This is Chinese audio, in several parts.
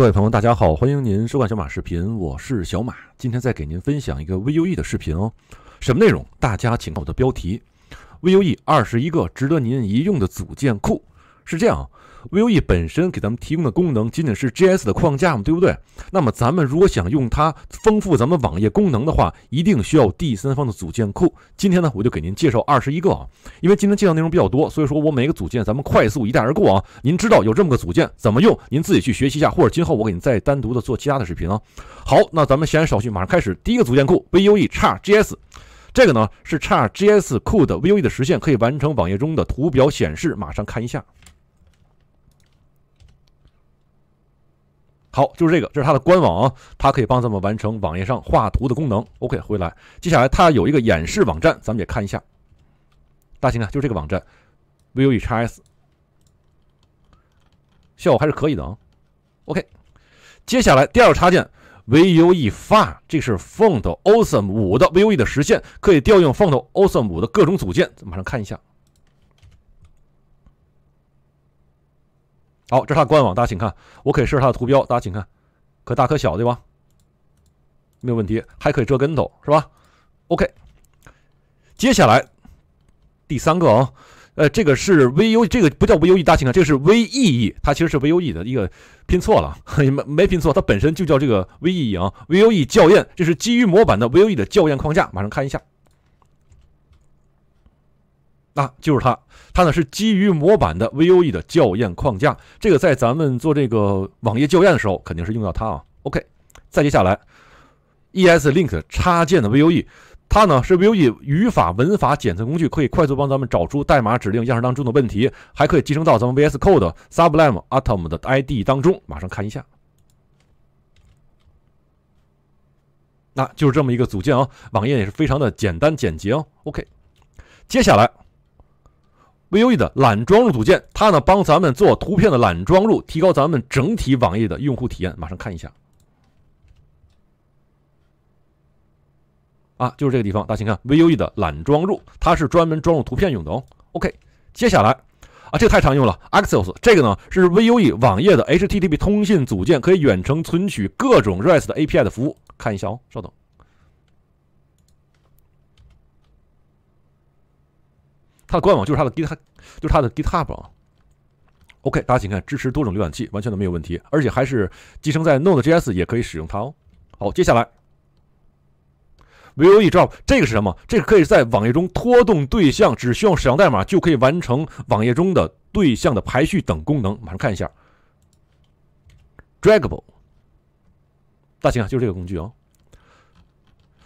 各位朋友，大家好，欢迎您收看小马视频，我是小马，今天再给您分享一个 Vue 的视频哦。什么内容？大家请看我的标题，Vue 二十一个值得您一用的组件库。是这样，Vue 本身给咱们提供的功能仅仅是 JS 的框架嘛，对不对？那么咱们如果想用它丰富咱们网页功能的话，一定需要第三方的组件库。今天呢，我就给您介绍二十一个啊，因为今天介绍内容比较多，所以说我每个组件咱们快速一带而过啊。您知道有这么个组件怎么用，您自己去学习一下，或者今后我给您再单独的做其他的视频啊。好，那咱们闲言少叙，马上开始。第一个组件库 Vue 叉 JS，这个呢是叉 g s 库的 Vue 的实现，可以完成网页中的图表显示。马上看一下。好，就是这个，这是它的官网啊。它可以帮咱们完成网页上画图的功能。OK，回来，接下来它有一个演示网站，咱们也看一下。大屏啊，就这个网站，VueX，S，效果还是可以的。啊。OK，接下来第二个插件，Vue Far，这是 Font Awesome 五的 Vue 的实现，可以调用 Font Awesome 五的各种组件。咱们马上看一下。好，这是它官网，大家请看。我可以设置它的图标，大家请看，可大可小，对吧？没有问题，还可以折跟头，是吧？OK。接下来第三个啊，呃，这个是 VU，e 这个不叫 VUE，大家请看，这个是 VEE，它其实是 VUE 的一个拼错了，没没拼错，它本身就叫这个 VEE 啊，VUE 校验，这是基于模板的 VUE 的校验框架，马上看一下。那就是它，它呢是基于模板的 VUE 的校验框架，这个在咱们做这个网页校验的时候肯定是用到它啊。OK，再接下来，ES Link 插件的 VUE，它呢是 VUE 语法文法检测工具，可以快速帮咱们找出代码指令样式当中的问题，还可以集成到咱们 VS Code、Sublime、Atom 的 ID 当中。马上看一下，那就是这么一个组件啊，网页也是非常的简单简洁哦。OK，接下来。Vue 的懒装入组件，它呢帮咱们做图片的懒装入，提高咱们整体网页的用户体验。马上看一下，啊，就是这个地方，大家请看 Vue 的懒装入，它是专门装入图片用的哦。OK，接下来，啊，这个太常用了，Axios 这个呢是 Vue 网页的 HTTP 通信组件，可以远程存取各种 REST API 的服务。看一下哦，稍等。它的官网就是它的 Git，h u b 就是它的 GitHub。OK，大家请看，支持多种浏览器，完全都没有问题，而且还是集成在 Node.js 也可以使用它哦。好，接下来 Vue Drop 这个是什么？这个可以在网页中拖动对象，只需要使用代码就可以完成网页中的对象的排序等功能。马上看一下，Draggable，大请啊，就是这个工具哦。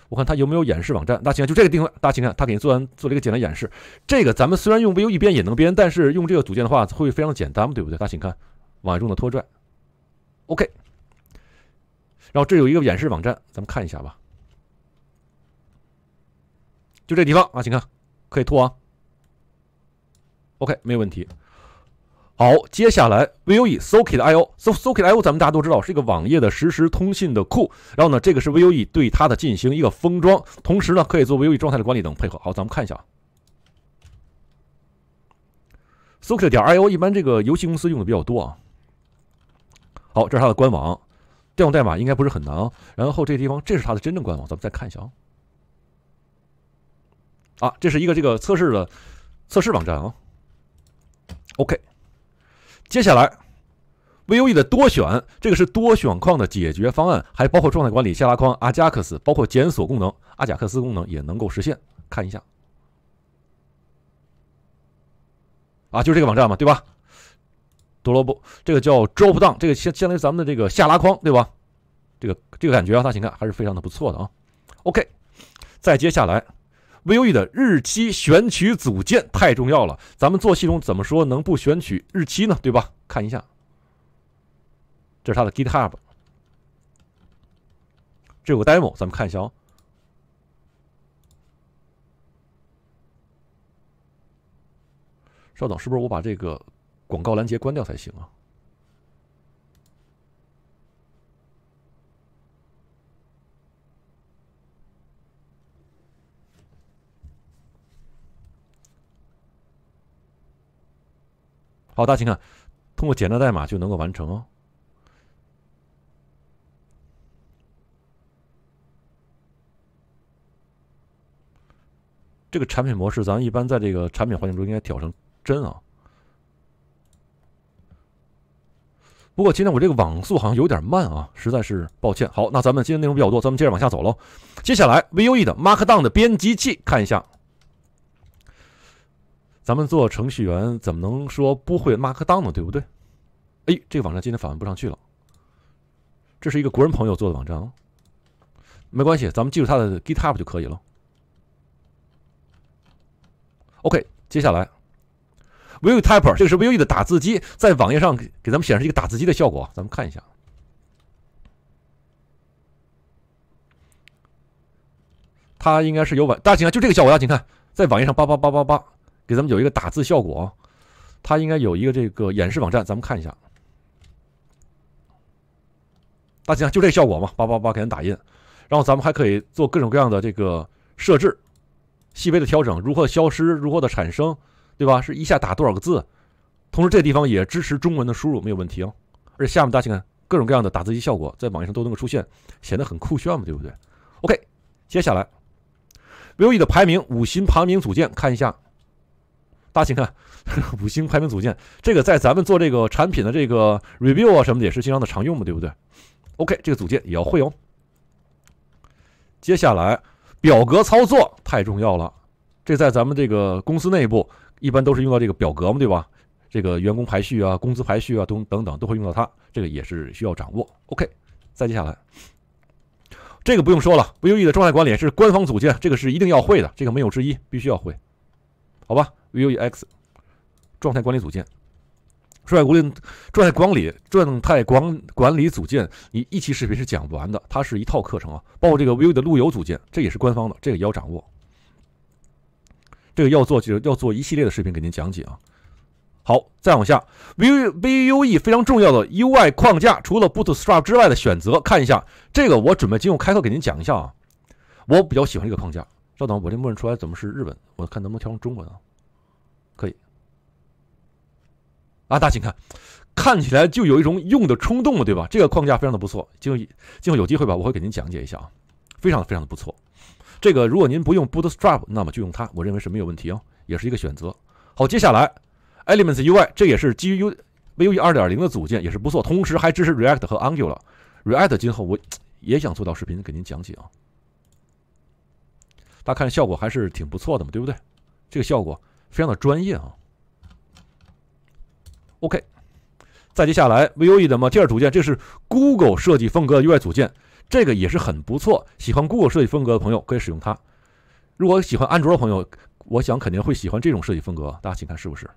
我看他有没有演示网站，大家请看就这个定位，大家请看他给您做完做了一个简单演示。这个咱们虽然用 Vue 编也能编，但是用这个组件的话会非常简单，对不对？大家请看网页中的拖拽，OK。然后这有一个演示网站，咱们看一下吧。就这地方啊，请看可以拖啊，OK，没有问题。好，接下来 Vue Socket 的 I/O，Socket I/O，咱们大家都知道是一个网页的实时通信的库。然后呢，这个是 Vue 对它的进行一个封装，同时呢，可以做 Vue 状态的管理等配合。好，咱们看一下，Socket 点 I/O，一般这个游戏公司用的比较多啊。好，这是它的官网，调用代码应该不是很难。然后这个地方，这是它的真正官网，咱们再看一下啊。啊，这是一个这个测试的测试网站啊。OK。接下来，Vue 的多选，这个是多选框的解决方案，还包括状态管理、下拉框、阿贾克斯，包括检索功能，阿贾克斯功能也能够实现。看一下，啊，就是这个网站嘛，对吧？多罗布，这个叫 Drop Down，这个相相当于咱们的这个下拉框，对吧？这个这个感觉啊，大家请看，还是非常的不错的啊。OK，再接下来。Vue 的日期选取组件太重要了，咱们做系统怎么说能不选取日期呢？对吧？看一下，这是它的 GitHub，这有个 demo，咱们看一下。稍等，是不是我把这个广告拦截关掉才行啊？好，大家请看，通过简单代码就能够完成哦。这个产品模式，咱一般在这个产品环境中应该调成真啊。不过今天我这个网速好像有点慢啊，实在是抱歉。好，那咱们今天内容比较多，咱们接着往下走喽。接下来，Vue 的 Markdown 的编辑器，看一下。咱们做程序员怎么能说不会 Markdown 呢？对不对？哎，这个网站今天访问不上去了。这是一个国人朋友做的网站，没关系，咱们记住他的 GitHub 就可以了。OK，接下来 v i e w t y p e r 这个是 Vue 的打字机，在网页上给咱们显示一个打字机的效果，咱们看一下。它应该是有网，大家请看，就这个效果大家请看，在网页上叭叭叭叭叭。给咱们有一个打字效果，它应该有一个这个演示网站，咱们看一下。大家就这效果嘛，叭叭叭给始打印，然后咱们还可以做各种各样的这个设置、细微的调整，如何消失，如何的产生，对吧？是一下打多少个字？同时这地方也支持中文的输入，没有问题哦。而且下面大家看各种各样的打字机效果，在网页上都能够出现，显得很酷炫嘛，对不对？OK，接下来 Vue 的排名五星排名组件，看一下。大家请看五星排名组件，这个在咱们做这个产品的这个 review 啊什么的也是经常的常用嘛，对不对？OK，这个组件也要会哦。接下来表格操作太重要了，这在咱们这个公司内部一般都是用到这个表格嘛，对吧？这个员工排序啊、工资排序啊，等等等都会用到它，这个也是需要掌握。OK，再接下来这个不用说了，VUE 的状态管理是官方组件，这个是一定要会的，这个没有之一，必须要会。好吧，Vue X 状态管理组件，状态管理状态管理状态管管理组件，你一期视频是讲不完的，它是一套课程啊，包括这个 Vue 的路由组件，这也是官方的，这个也要掌握，这个要做就要做一系列的视频给您讲解啊。好，再往下，Vue Vue E 非常重要的 UI 框架，除了 Bootstrap 之外的选择，看一下这个，我准备进入开课给您讲一下啊，我比较喜欢这个框架。稍等，我这默认出来怎么是日本？我看能不能调成中文？啊？可以。啊，大家请看，看起来就有一种用的冲动了，对吧？这个框架非常的不错，就今后有机会吧，我会给您讲解一下啊，非常非常的不错。这个如果您不用 Bootstrap，那么就用它，我认为是没有问题哦，也是一个选择。好，接下来 Elements UI，这也是基于 U Vue 2.0的组件，也是不错，同时还支持 React 和 Angular。React 今后我也想做到视频给您讲解啊。大家看效果还是挺不错的嘛，对不对？这个效果非常的专业啊。OK，再接下来，Vue 的嘛第二组件，这是 Google 设计风格的 UI 组件，这个也是很不错。喜欢 Google 设计风格的朋友可以使用它。如果喜欢安卓的朋友，我想肯定会喜欢这种设计风格。大家请看是不是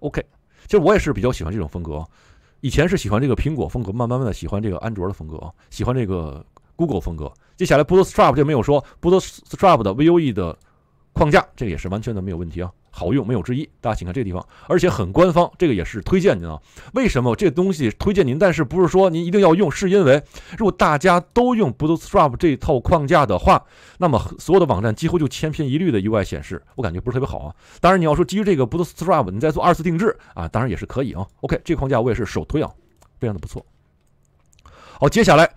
？OK，其实我也是比较喜欢这种风格。以前是喜欢这个苹果风格，慢慢的喜欢这个安卓的风格，啊，喜欢这个。Google 风格，接下来 Bootstrap 就没有说 Bootstrap 的 Vue 的框架，这个也是完全的没有问题啊，好用没有之一。大家请看这个地方，而且很官方，这个也是推荐您啊。为什么这这东西推荐您？但是不是说您一定要用？是因为如果大家都用 Bootstrap 这套框架的话，那么所有的网站几乎就千篇一律的 UI 显示，我感觉不是特别好啊。当然你要说基于这个 Bootstrap，你再做二次定制啊，当然也是可以啊。OK，这框架我也是首推啊，非常的不错。好，接下来。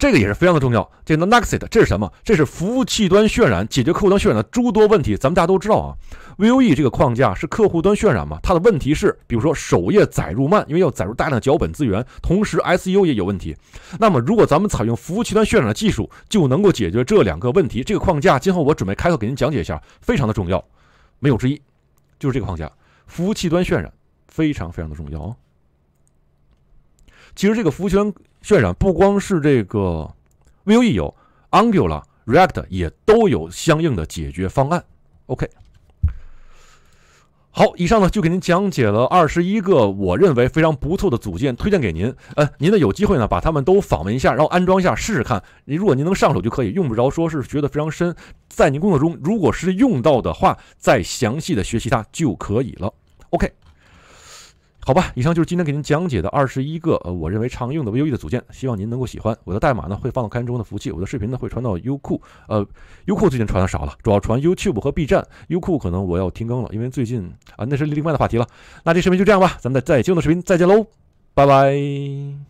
这个也是非常的重要，这个 n e x i t 这是什么？这是服务器端渲染，解决客户端渲染的诸多问题。咱们大家都知道啊，Vue 这个框架是客户端渲染嘛，它的问题是，比如说首页载入慢，因为要载入大量的脚本资源，同时 SEO 也有问题。那么如果咱们采用服务器端渲染的技术，就能够解决这两个问题。这个框架今后我准备开课给您讲解一下，非常的重要，没有之一，就是这个框架，服务器端渲染非常非常的重要。其实这个服务器端。渲染不光是这个 Vue 有 Angular、React 也都有相应的解决方案。OK，好，以上呢就给您讲解了二十一个我认为非常不错的组件，推荐给您。呃，您呢有机会呢把他们都访问一下，然后安装一下试试看。您如果您能上手就可以，用不着说是学得非常深。在您工作中如果是用到的话，再详细的学习它就可以了。OK。好吧，以上就是今天给您讲解的二十一个呃，我认为常用的 Vue 的组件，希望您能够喜欢。我的代码呢会放到开源中的服务器，我的视频呢会传到优酷，呃，优酷最近传的少了，主要传 YouTube 和 B 站。优酷可能我要停更了，因为最近啊，那是另外的话题了。那这视频就这样吧，咱们再再有后的视频再见喽，拜拜。